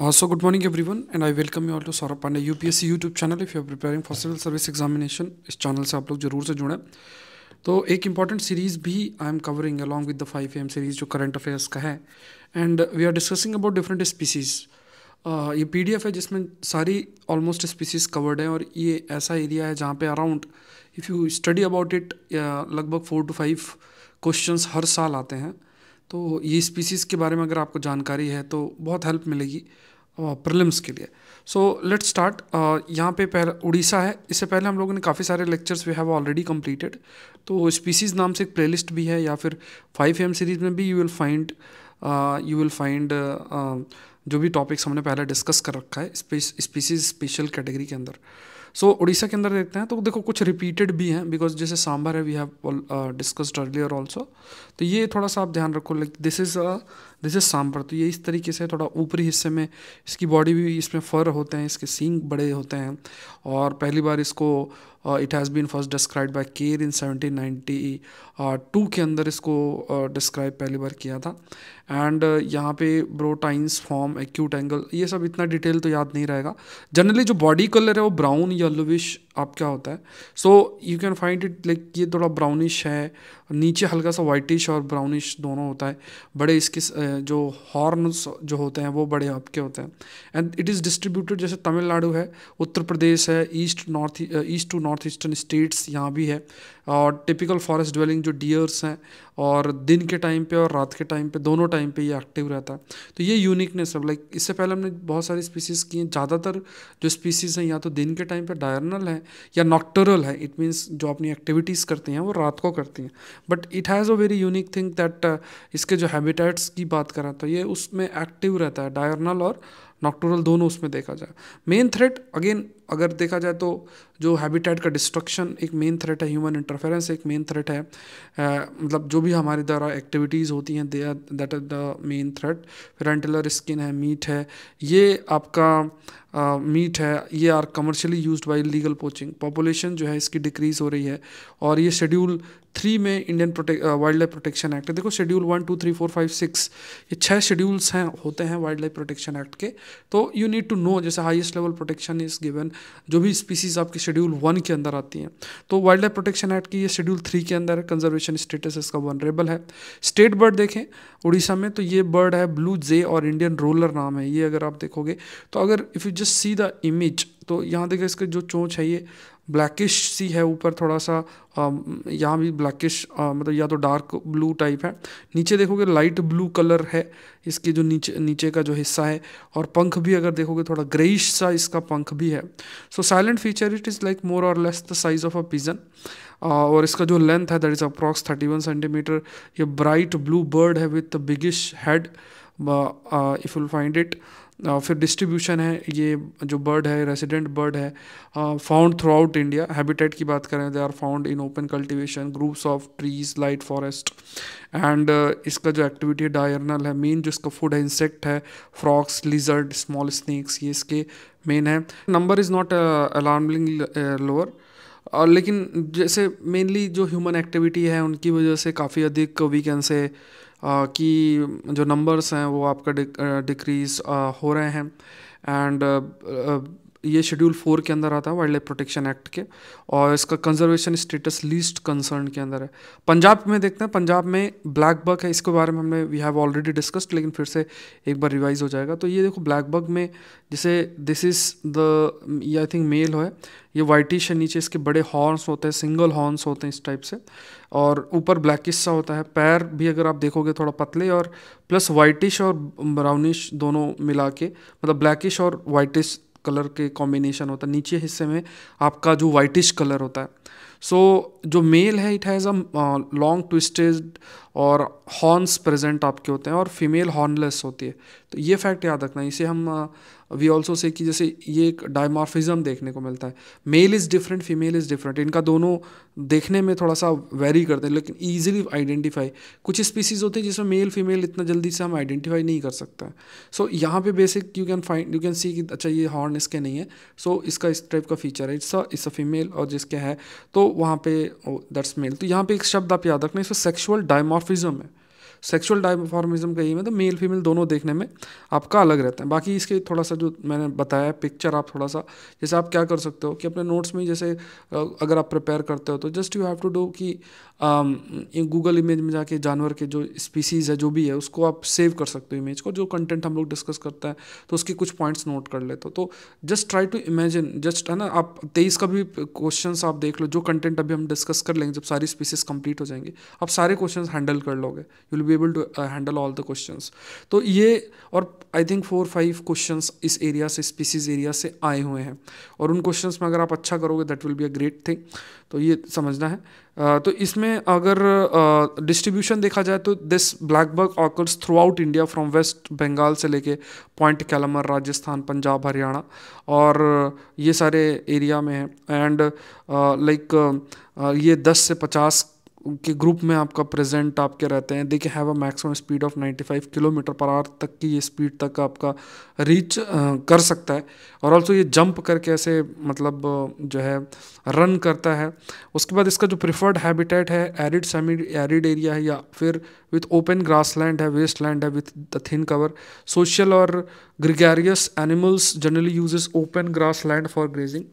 Uh, so good morning everyone and I welcome you all to Saurabh Pandey UPSC YouTube channel if you are preparing for civil service examination इस चैनल से आप लोग जरूर से जुड़ें तो एक इंपॉर्टेंट सीरीज़ भी I am covering along with the five M series जो करंट अफेयर्स का है and we are discussing about different species ये पी है जिसमें सारी ऑलमोस्ट स्पीसीज़ कवर्ड हैं और ये ऐसा एरिया है जहाँ पे around if you study about it लगभग फोर टू फाइव क्वेश्चन हर साल आते हैं तो ये स्पीसीज़ के बारे में अगर आपको जानकारी है तो बहुत हेल्प मिलेगी प्रलिम्स के लिए सो लेट्स स्टार्ट यहाँ पे पहला उड़ीसा है इससे पहले हम लोगों ने काफ़ी सारे lectures we have already completed तो स्पीसीज़ नाम से एक प्लेलिस्ट भी है या फिर फाइव एम सीरीज में भी you will find you will find जो भी टॉपिक्स हमने पहले डिस्कस कर रखा है स्पीसीज स्पेशल कैटेगरी के अंदर uh, सो उड़ीसा के अंदर देखते हैं तो देखो कुछ रिपीटेड भी हैं बिकॉज जैसे सांभर है we have discussed earlier also तो ये थोड़ा सा आप ध्यान रखो like this is this is Sambhar तो ये इस तरीके से थोड़ा ऊपरी हिस्से में इसकी बॉडी भी इसमें फर होते हैं इसके सींग बड़े होते हैं और पहली बार इसको it has been first describe by Kerr ninety two के अंदर इसको डिस्क्राइब uh, पहली बार किया था एंड uh, यहाँ पे ब्रोटाइंस फॉर्म एक्यूट एंगल ये सब इतना डिटेल तो याद नहीं रहेगा जनरली जो बॉडी कलर है वो ब्राउन येलोविश आपका होता है so you can find it like ये थोड़ा ब्राउनिश है नीचे हल्का सा वाइटिश और ब्राउनिश दोनों होता है बड़े इसके uh, जो हॉर्नस जो होते हैं वो बड़े आपके होते हैं एंड इट इज़ डिस्ट्रीब्यूटेड जैसे तमिलनाडु है उत्तर प्रदेश है east north east to north north eastern states यहाँ भी है और टिपिकल फॉरेस्ट ड्वेलिंग जो डियर्स हैं और दिन के टाइम पे और रात के टाइम पे दोनों टाइम पे ये एक्टिव रहता है तो ये यूनिकनेस है लाइक इससे पहले हमने बहुत सारी स्पीसीज़ की हैं ज़्यादातर जो स्पीसीज़ हैं या तो दिन के टाइम पे डायरनल है या नॉक्टरल है इट मीन्स जो अपनी एक्टिविटीज़ करती हैं वो रात को करती हैं but it has a very unique thing that इसके जो हैबिटेट्स की बात करें तो ये उसमें एक्टिव रहता है डायरनल और नॉक्टोरल दोनों उसमें देखा जाए मेन थ्रेट अगेन अगर देखा जाए तो जो हैबिटेट का डिस्ट्रक्शन एक मेन थ्रेट है ह्यूमन इंटरफेरेंस एक मेन थ्रेट है मतलब जो भी हमारे द्वारा एक्टिविटीज़ होती हैं they are that is the main threat फिर एंटेलर स्किन है मीट है ये आपका मीट है ये are commercially used by legal poaching population जो है इसकी डिक्रीज़ हो रही है और ये शेड्यूल थ्री में Indian protect wild life protection act देखो schedule one two three four five six ये छः शेड्यूल्स हैं होते हैं वाइल्ड लाइफ प्रोटेक्शन एक्ट के तो यू नीड टू नो जैसे highest level protection is given जो भी स्पीसीज आपके शेड्यूल वन के अंदर आती हैं तो वाइल्ड लाइफ प्रोटेक्शन एक्ट की ये शेड्यूल थ्री के अंदर कंजर्वेशन स्टेटस इसका वनरेबल है स्टेट बर्ड देखें उड़ीसा में तो ये बर्ड है ब्लू जे और इंडियन रोलर नाम है ये अगर आप देखोगे तो अगर if you just see the image तो यहाँ देखिए इसका जो चोंच है ये ब्लैकिश सी है ऊपर थोड़ा सा यहाँ भी ब्लैकिश मतलब या तो डार्क ब्लू टाइप है नीचे देखोगे लाइट ब्लू कलर है इसके जो नीचे नीचे का जो हिस्सा है और पंख भी अगर देखोगे थोड़ा ग्रेइश सा इसका पंख भी है so silent feature it is like more और less the size of a pigeon और इसका जो लेंथ है that is approx thirty one centimetre ये ब्राइट ब्लू बर्ड है with biggish head if will find it फिर डिस्ट्रीब्यूशन है ये जो बर्ड है रेसिडेंट बर्ड है found throughout India habitat की बात करें they are found in open cultivation groups of trees light forest and इसका जो एक्टिविटी है डायरनल है मेन जो इसका फूड है इंसेक्ट है फ्रॉक्स लिजर्ड स्मॉल स्नैक्स ये इसके मेन है number is not alarming lower और लेकिन जैसे मेनली जो ह्यूमन एक्टिविटी है उनकी वजह से काफ़ी अधिक वी कैन से कि जो नंबर्स हैं वो आपका डिक्रीज़ हो रहे हैं एंड ये शेड्यूल फोर के अंदर आता है वाइल्ड लाइफ प्रोटेक्शन एक्ट के और इसका कंजर्वेशन स्टेटस लीस्ट कंसर्न के अंदर है पंजाब में देखते हैं पंजाब में ब्लैक बग है इसके बारे में हमने वी हैव ऑलरेडी डिस्कस्ड लेकिन फिर से एक बार रिवाइज हो जाएगा तो ये देखो ब्लैक बग में जैसे दिस इज़ द ये आई थिंक मेल है ये वाइटिश है नीचे इसके बड़े हॉर्न्स होते हैं सिंगल हॉर्न्स होते हैं इस टाइप से और ऊपर ब्लैकिश सा होता है पैर भी अगर आप देखोगे थोड़ा पतले और प्लस वाइटिश और ब्राउनिश दोनों मिला के मतलब ब्लैकिश और वाइटिश कलर के कॉम्बिनेशन होता है नीचे हिस्से में आपका जो वाइटिश कलर होता है सो जो मेल है it has a long twisted और हॉर्न्स प्रेजेंट आपके होते हैं और फीमेल हॉर्नलेस होती है तो ये फैक्ट याद रखना इसे हम वी ऑल्सो से कि जैसे ये एक डायमॉर्फिज्म देखने को मिलता है male is different female is different इनका दोनों देखने में थोड़ा सा वेरी करते हैं लेकिन ईजिली आइडेंटिफाई कुछ स्पीसीज होती है जिसमें मेल फीमेल इतना जल्दी से हम आइडेंटिफाई नहीं कर सकते हैं सो so, यहाँ पे basic you can find you can see कि अच्छा ये हॉर्न इसके नहीं है सो so, इसका इस टाइप का फीचर है इट्स इट्स अ फीमेल और जिसके है तो वहाँ पे दर्स मेल तो यहाँ पे एक शब्द आप याद रखना इसमें सेक्सुअल डायमॉर्फिज्म है सेक्सुअल डाइफॉर्मिज्म का ये मतलब मेल फीमेल दोनों देखने में आपका अलग रहता है बाकी इसके थोड़ा सा जो मैंने बताया पिक्चर आप थोड़ा सा जैसे आप क्या कर सकते हो कि अपने नोट्स में जैसे अगर आप प्रिपेयर करते हो तो just you have to do कि गूगल इमेज में जाके जानवर के जो स्पीसीज़ है जो भी है उसको आप सेव कर सकते हो इमेज को जो कंटेंट हम लोग डिस्कस करते हैं तो उसके कुछ पॉइंट्स नोट कर लेते हो तो just try to imagine just है ना आप तेईस का भी क्वेश्चन आप देख लो जो कंटेंट अभी हम डिस्कस कर लेंगे जब सारी स्पीसीज कंप्लीट हो जाएंगे आप सारे क्वेश्चन हैंडल कर लोगे you will be able to handle all the question तो ये और I think four five question इस एरिया से स्पीसीज एरिया से आए हुए हैं और उन क्वेश्चन में अगर आप अच्छा करोगे that will be a great thing तो ये समझना है uh, तो इसमें अगर डिस्ट्रीब्यूशन uh, देखा जाए तो this blackbuck occurs throughout India from West Bengal से लेके पॉइंट कैलमर राजस्थान पंजाब हरियाणा और uh, ये सारे एरिया में है and like uh, like, uh, uh, ये दस से पचास के ग्रुप में आपका प्रेजेंट आपके रहते हैं दे के have a maximum speed of 95 kilometre per hour तक की ये स्पीड तक आपका रीच कर सकता है और ऑल्सो ये जंप करके ऐसे मतलब जो है रन करता है उसके बाद इसका जो प्रिफर्ड हैबिटेट है एरिड सेमी एरिड एरिया है या फिर विथ ओपन ग्रास लैंड है वेस्ट लैंड है with the thin cover social और animals generally generally open grass land for grazing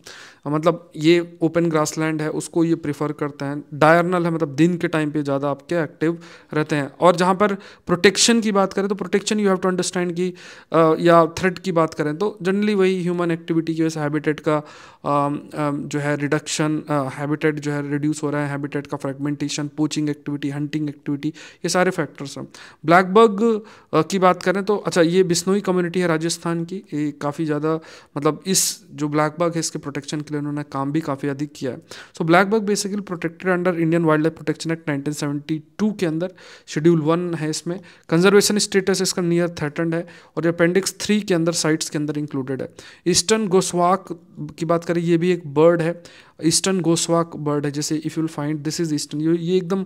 मतलब ये ओपन ग्रास लैंड है उसको ये प्रिफर करते हैं डायरनल है मतलब दिन के टाइम पे ज़्यादा आपके एक्टिव रहते हैं और जहाँ पर प्रोटेक्शन की बात करें तो protection you have to understand की आ, या थ्रेड की बात करें तो जनरली वही ह्यूमन एक्टिविटी की वजह से हैबिटेट का आ, um, आ, um, जो है रिडक्शन हैबिटेट uh, जो है रिड्यूस हो रहा है हैबिटेट का fragmentation poaching activity hunting activity ये सारे सारे फैक्टर्स हैं ब्लैकबर्ग की बात करें तो अच्छा ये बिश्नोई कम्युनिटी है राजस्थान की ये काफ़ी ज़्यादा मतलब इस जो ब्लैकबर्ग है इसके प्रोटेक्शन के लिए उन्होंने काम भी काफ़ी अधिक किया है so blackbuck basically protected under Indian wild life protection act nineteen के अंदर शेड्यूल वन है इसमें कंजर्वेशन स्टेटस इसका नियर थर्टन है और ये अपेंडिक्स थ्री के अंदर साइट्स के अंदर इंक्लूडेड है ईस्टर्न गोस्वाक की बात करें ये भी एक बर्ड है ईस्टर्न गोस्वाक बर्ड है जैसे if you find this is eastern ये एकदम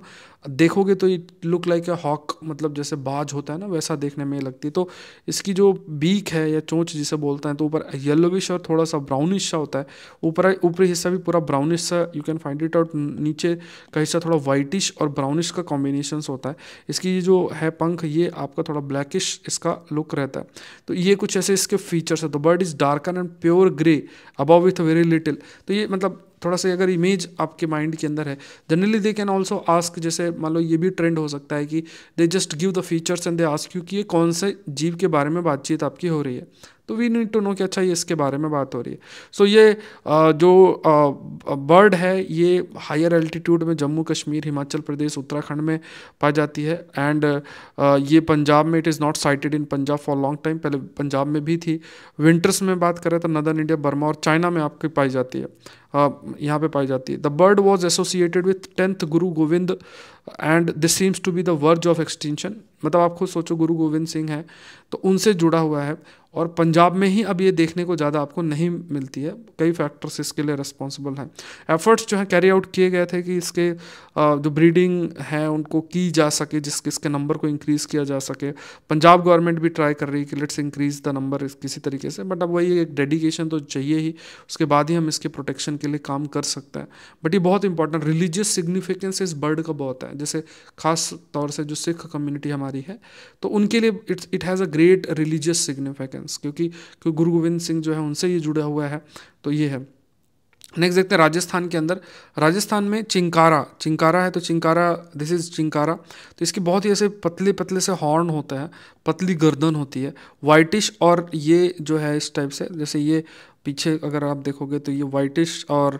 देखोगे तो it look like a hawk मतलब जैसे बाज होता है ना वैसा देखने में लगती है तो इसकी जो बीक है या चोंच जिसे बोलते हैं तो ऊपर येलोविश और थोड़ा सा ब्राउनिश सा होता है ऊपर ऊपरी हिस्सा भी पूरा ब्राउनिश सा you can find it out नीचे का हिस्सा थोड़ा वाइटिश और ब्राउनिश का कॉम्बिनेशन होता है इसकी जो है पंख ये आपका थोड़ा ब्लैकिश इसका लुक रहता है तो ये कुछ ऐसे इसके फीचर्स है तो bird is darker and pure grey above with very little तो ये मतलब थोड़ा सा अगर इमेज आपके माइंड के अंदर है generally they can also ask जैसे मान लो ये भी ट्रेंड हो सकता है कि they just give the features and they ask you कि ये कौन से जीव के बारे में बातचीत आपकी हो रही है तो वी नीड टू नो कि अच्छा ये इसके बारे में बात हो रही है सो so, ये जो बर्ड है ये हायर एल्टीट्यूड में जम्मू कश्मीर हिमाचल प्रदेश उत्तराखंड में पाई जाती है एंड ये पंजाब में it is not sighted in Punjab for long time पहले पंजाब में भी थी विंटर्स में बात करें तो नदर्न इंडिया बर्मा और चाइना में आपकी पाई जाती है यहाँ पे पाई जाती है the bird was associated with tenth Guru Gobind and this seems to be the verge of extension मतलब आप खुद सोचो गुरु गोविंद सिंह हैं तो उनसे जुड़ा हुआ है और पंजाब में ही अब ये देखने को ज़्यादा आपको नहीं मिलती है कई फैक्टर्स इसके लिए रिस्पॉन्सिबल हैं एफर्ट्स जो हैं कैरी आउट किए गए थे कि इसके जो ब्रीडिंग है उनको की जा सके जिस इसके नंबर को इंक्रीज़ किया जा सके पंजाब गवर्नमेंट भी ट्राई कर रही है कि लेट्स इंक्रीज़ द नंबर किसी तरीके से बट अब वही एक डेडिकेशन तो चाहिए ही उसके बाद ही हम इसके प्रोटेक्शन के लिए काम कर सकते हैं बट ये बहुत इंपॉर्टेंट रिलीजियस सिग्निफिकेंस इस बर्ड का बहुत है जैसे खास तौर से जो सिख कम्युनिटी हमारी है तो उनके लिए it's it has a great religious significance experience क्योंकि क्योंकि गुरु गोविंद सिंह जो है उनसे ये जुड़ा हुआ है तो ये है नेक्स्ट देखते हैं राजस्थान के अंदर राजस्थान में चिंकारा चिंकारा है तो चिंकारा दिस इज़ चिंकारा तो इसके बहुत ही ऐसे पतले पतले से हॉर्न होते हैं पतली गर्दन होती है वाइटिश और ये जो है इस टाइप से जैसे ये पीछे अगर आप देखोगे तो ये वाइटिश और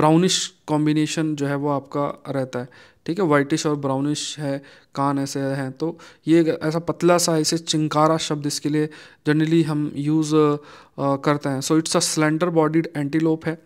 ब्राउनिश कॉम्बिनेशन जो है वो आपका रहता है ठीक है वाइटिश और ब्राउनिश है कान ऐसे हैं तो ये ऐसा पतला सा इसे चिंकारा शब्द इसके लिए जनरली हम यूज़ करते हैं so it's a slender bodied antelope है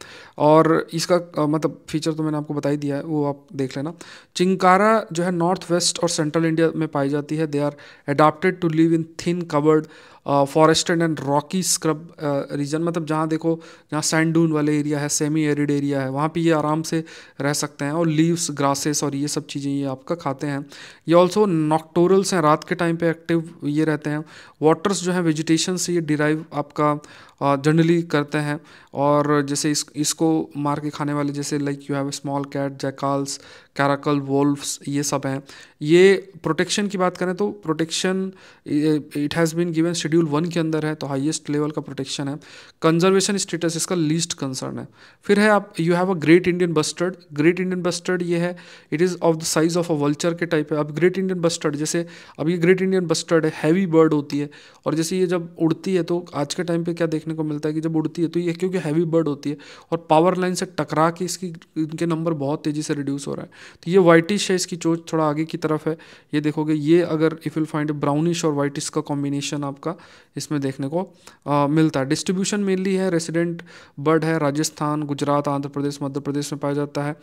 और इसका मतलब फीचर तो मैंने आपको बता ही दिया है वो आप देख लेना चिंकारा जो है नॉर्थ वेस्ट और सेंट्रल इंडिया में पाई जाती है they are adapted to live in thin covered forested and rocky scrub region मतलब जहाँ देखो जहाँ सैंडून वाले एरिया है सेमी एरिड एरिया है वहाँ पे ये आराम से रह सकते हैं और लीव्स ग्रासेस और ये सब चीज़ें ये आपका खाते हैं ये ऑल्सो नॉक्टोरल्स हैं रात के टाइम पे एक्टिव ये रहते हैं वाटर्स जो हैं वेजिटेशन से ये डिराइव आपका जनरली करते हैं और जैसे इस इसको मार के खाने वाले जैसे like you have small cat jackals caracal wolfs ये सब हैं ये प्रोटेक्शन की बात करें तो protection it has been given schedule one के अंदर है तो हाईएस्ट लेवल का प्रोटेक्शन है कंजर्वेशन स्टेटस इसका लीस्ट कंसर्न है फिर है आप you have a great Indian bustard great Indian bustard ये है it is of the size of a vulture के टाइप है अब ग्रेट इंडियन बस्टर्ड जैसे अब ये ग्रेट इंडियन बस्टर्ड है हैवी बर्ड होती है और जैसे ये जब उड़ती है तो आज के टाइम पर क्या देख देखने को मिलता है कि जब उड़ती है तो ये क्योंकि हैवी बर्ड होती है और पावर लाइन से टकरा के इसकी इनके नंबर बहुत तेज़ी से रिड्यूस हो रहा है तो ये वाइटिश है इसकी चोच थोड़ा आगे की तरफ है ये देखोगे ये अगर इफ़ यू फाइंड ब्राउनिश और वाइटिश का कॉम्बिनेशन आपका इसमें देखने को आ, मिलता है डिस्ट्रीब्यूशन मेनली है रेसिडेंट बर्ड है राजस्थान गुजरात आंध्र प्रदेश मध्य प्रदेश में पाया जाता है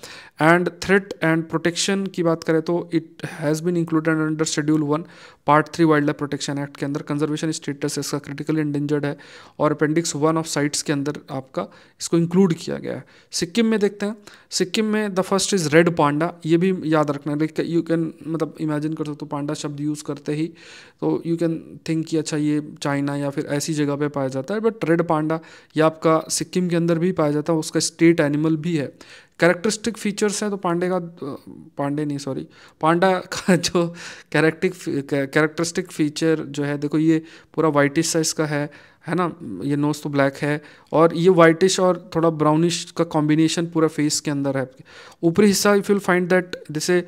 एंड थ्रेट एंड प्रोटेक्शन की बात करें तो it has been included under schedule one part three wild life protection act के अंदर कंजर्वेशन स्टेटस इसका क्रिटिकली इंडेंजर्ड है और अपेंडिक्स वन ऑफ साइट्स के अंदर आपका इसको इंक्लूड किया गया है सिक्किम में देखते हैं सिक्किम में the first is red panda ये भी याद रखना है यू कैन मतलब इमेजिन कर सकते हो तो पांडा शब्द यूज़ करते ही तो यू कैन थिंक कि अच्छा ये चाइना या फिर ऐसी जगह पे पाया जाता है बट रेड पांडा ये आपका सिक्किम के अंदर भी पाया जाता है उसका स्टेट एनिमल भी है कैरेक्टरिस्टिक फीचर्स हैं तो पांडे का पांडे नहीं सॉरी पांडा का जो कैरेक्टिक कैरेक्टरिस्टिक फीचर जो है देखो ये पूरा वाइटिश साइज का है है ना ये नोज़ तो ब्लैक है और ये वाइटिश और थोड़ा ब्राउनिश का कॉम्बिनेशन पूरा फेस के अंदर है आपके ऊपरी हिस्सा इफ़ यूल फाइंड दैट जैसे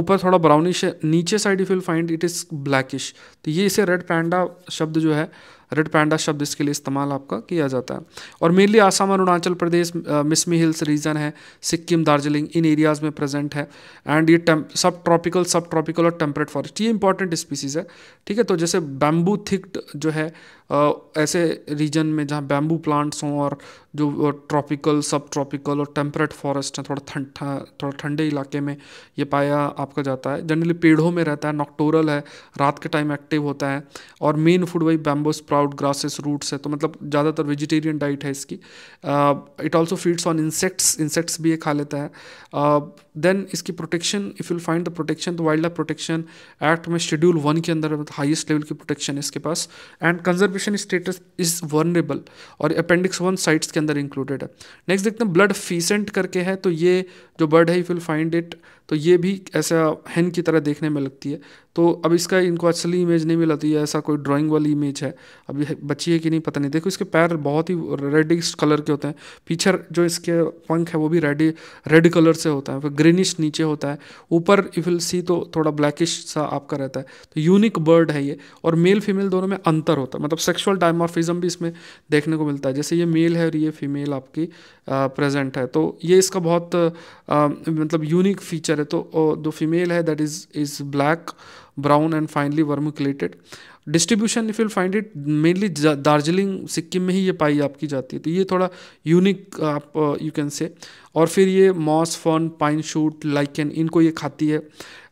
ऊपर थोड़ा ब्राउनिश है नीचे side if you'll find it is blackish तो ये इसे रेड पैंडा शब्द जो है रेड पैंडा शब्द इसके लिए इस्तेमाल आपका किया जाता है और mainly Assam Arunachal Pradesh Mishmi hills region है सिक्किम दार्जिलिंग इन एरियाज़ में प्रेजेंट है एंड ये सब ट्रॉपिकल सब ट्रॉपिकल और टेम्परेट फॉरेस्ट ये इंपॉर्टेंट स्पीसीज है ठीक है तो जैसे बैम्बू थिक्ड जो है ऐसे रीजन में जहाँ बैम्बू प्लांट्स हों और जो ट्रॉपिकल सब ट्रॉपिकल और टेम्परेट फॉरेस्ट हैं थोड़ा ठंड थोड़ा ठंडे इलाके में ये पाया आपका जाता है जनरली पेड़ों में रहता है नॉक्टोरल है रात के टाइम एक्टिव होता है और मेन फूड वही बैम्बू स्प्रा स्प्राउट ग्रासेस रूट्स है तो मतलब ज़्यादातर वेजिटेरियन डाइट है इसकी it also feeds on insects insects भी ये खा लेता है देन uh, इसकी protection if you find the protection the wild life protection act में शेड्यूल वन के अंदर मतलब हाइस्ट लेवल की प्रोटेक्शन है इसके पास and conservation status is vulnerable और अपेंडिक्स वन साइट्स के अंदर इंक्लूडेड है नेक्स्ट देखते हैं ब्लड फीसेंट करके है तो ये जो बर्ड है इफ़ यू फाइंड इट तो ये भी ऐसा हेन की तरह देखने में लगती है तो अब इसका इनको असली इमेज नहीं मिला है तो ऐसा कोई ड्राइंग वाली इमेज है अभी बची है कि नहीं पता नहीं देखो इसके पैर बहुत ही रेडिश कलर के होते हैं पीछे जो इसके पंख है वो भी रेडी रेड कलर से होता है फिर ग्रीनिश नीचे होता है ऊपर इफिल सी तो थोड़ा ब्लैकिश सा आपका रहता है तो यूनिक बर्ड है ये और मेल फीमेल दोनों में अंतर होता है मतलब सेक्शुअल डायमॉर्फिज्म भी इसमें देखने को मिलता है जैसे ये मेल है और ये फीमेल आपकी प्रेजेंट है तो ये इसका बहुत आ, मतलब यूनिक फीचर है तो जो फीमेल है that is is black brown and finely vermiculated distribution if you find it mainly Darjeeling Sikkim में ही ये पाई आपकी जाती है तो ये थोड़ा यूनिक आप यू कैन से और फिर ये moss fern pine shoot lichen इनको ये खाती है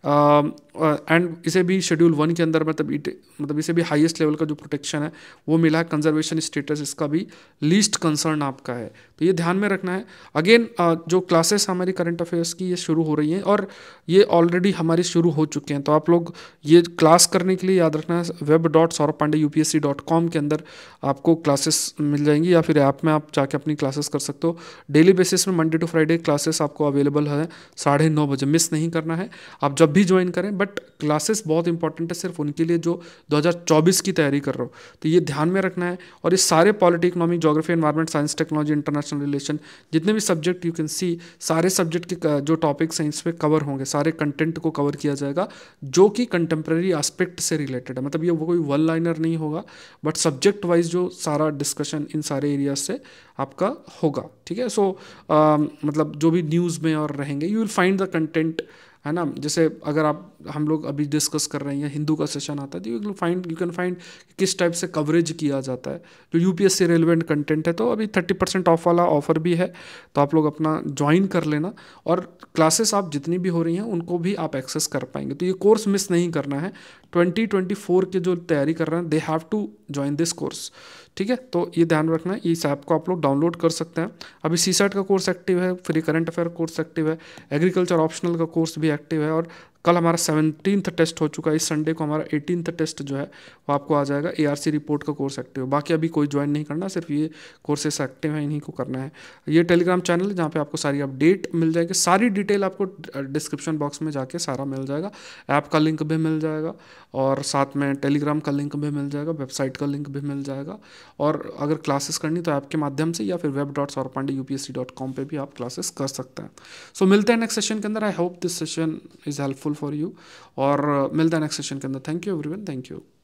एंड um, uh, इसे भी शेड्यूल वन के अंदर मतलब इट मतलब इसे भी हाईएस्ट लेवल का जो प्रोटेक्शन है वो मिला है कंजर्वेशन स्टेटस इसका भी लीस्ट कंसर्न आपका है तो ये ध्यान में रखना है अगेन uh, जो क्लासेस हमारी करंट अफेयर्स की ये शुरू हो रही हैं और ये ऑलरेडी हमारी शुरू हो चुके हैं तो आप लोग ये क्लास करने के लिए याद रखना वेब डॉट सौरभ पांडे यू के अंदर आपको क्लासेस मिल जाएंगी या फिर ऐप में आप जाके अपनी क्लासेस कर सकते हो डेली बेसिस में मंडे टू फ्राइडे क्लासेस आपको अवेलेबल है साढ़े नौ बजे मिस नहीं करना है आप जब भी ज्वाइन करें बट क्लासेस बहुत इंपॉर्टेंट है सिर्फ उनके लिए जो 2024 की तैयारी कर रहे हो तो ये ध्यान में रखना है और ये सारे polity economic geography environment science technology international relation जितने भी सब्जेक्ट यू कैन सी सारे सब्जेक्ट के जो टॉपिक्स हैं इस पर कवर होंगे सारे कंटेंट को कवर किया जाएगा जो कि कंटेम्प्रेरी एस्पेक्ट से रिलेटेड है मतलब ये वो कोई वन लाइनर नहीं होगा बट सब्जेक्ट वाइज जो सारा डिस्कशन इन सारे एरियाज से आपका होगा ठीक है सो um, मतलब जो भी न्यूज़ में और रहेंगे you will find the content है ना जैसे अगर आप हम लोग अभी डिस्कस कर रहे हैं हिंदू का सेशन आता है तो you find you can find किस टाइप से कवरेज किया जाता है जो यू पी रेलिवेंट कंटेंट है तो अभी थर्टी परसेंट ऑफ वाला ऑफर भी है तो आप लोग अपना ज्वाइन कर लेना और क्लासेस आप जितनी भी हो रही हैं उनको भी आप एक्सेस कर पाएंगे तो ये कोर्स मिस नहीं करना है 2024 के जो तैयारी कर रहे हैं they have to join this course ठीक है तो ये ध्यान रखना है इस ऐप को आप लोग डाउनलोड कर सकते हैं अभी सी का कोर्स एक्टिव है free current affair course active है एग्रीकल्चर ऑप्शनल का कोर्स भी एक्टिव है और कल हमारा सेवनटीन टेस्ट हो चुका है इस संडे को हमारा एटीनथ टेस्ट जो है वो आपको आ जाएगा ए रिपोर्ट का कोर्स एक्टिव बाकी अभी कोई ज्वाइन नहीं करना सिर्फ ये कोर्सेस एक्टिव हैं इन्हीं को करना है ये टेलीग्राम चैनल है जहाँ पर आपको सारी अपडेट मिल जाएगी सारी डिटेल आपको डिस्क्रिप्शन बॉक्स में जाके सारा मिल जाएगा ऐप का लिंक भी मिल जाएगा और साथ में टेलीग्राम का लिंक भी मिल जाएगा वेबसाइट का लिंक भी मिल जाएगा और अगर क्लासेस करनी तो ऐप के माध्यम से या फिर वेब डॉट सौर पांडे यू पी भी आप क्लासेस कर सकते हैं सो so, मिलते हैं नेक्स्ट सेशन के अंदर I hope this session is helpful for you और मिलता है नेक्स्ट सेशन के अंदर thank you everyone thank you